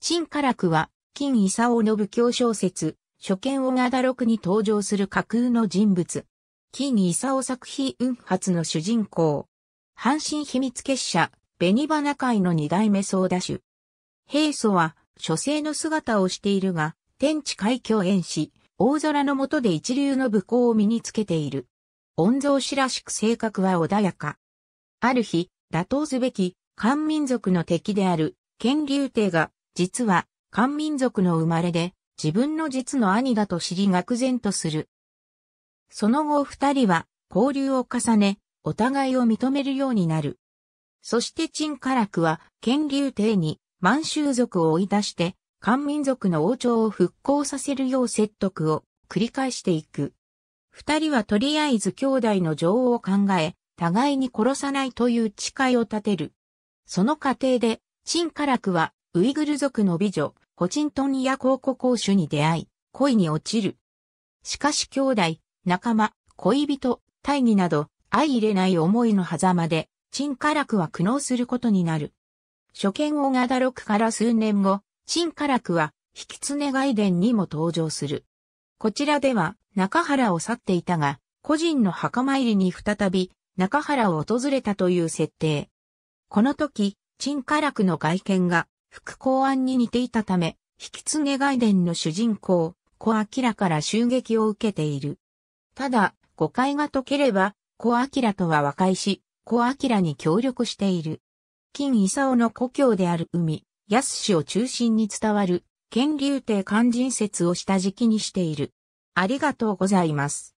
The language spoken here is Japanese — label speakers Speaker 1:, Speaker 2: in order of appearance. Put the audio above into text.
Speaker 1: 陳家楽は、金勲の武教小説、初見小型録に登場する架空の人物。金勲作品運発の主人公。阪神秘密結社、紅花会の二代目総打手。平素は、書生の姿をしているが、天地海峡演し、大空の下で一流の武功を身につけている。御曹司らしく性格は穏やか。ある日、打倒すべき、漢民族の敵である、剣竜帝が実は、漢民族の生まれで、自分の実の兄だと知り愕然とする。その後二人は交流を重ね、お互いを認めるようになる。そして陳家楽は、権竜帝に満州族を追い出して、漢民族の王朝を復興させるよう説得を繰り返していく。二人はとりあえず兄弟の情を考え、互いに殺さないという誓いを立てる。その過程で、陳家楽はウイグル族の美女、コチントンや高古公主に出会い、恋に落ちる。しかし兄弟、仲間、恋人、大義など、相入れない思いの狭間で、陳家楽は苦悩することになる。初見小型六から数年後、陳家楽は、引きつね外伝にも登場する。こちらでは、中原を去っていたが、個人の墓参りに再び、中原を訪れたという設定。この時、陳家楽の外見が、副公安に似ていたため、引き継げ外伝の主人公、小明から襲撃を受けている。ただ、誤解が解ければ、小明とは和解し、小明に協力している。金伊佐の故郷である海、安氏を中心に伝わる、県流帝肝人説を下敷きにしている。ありがと
Speaker 2: うございます。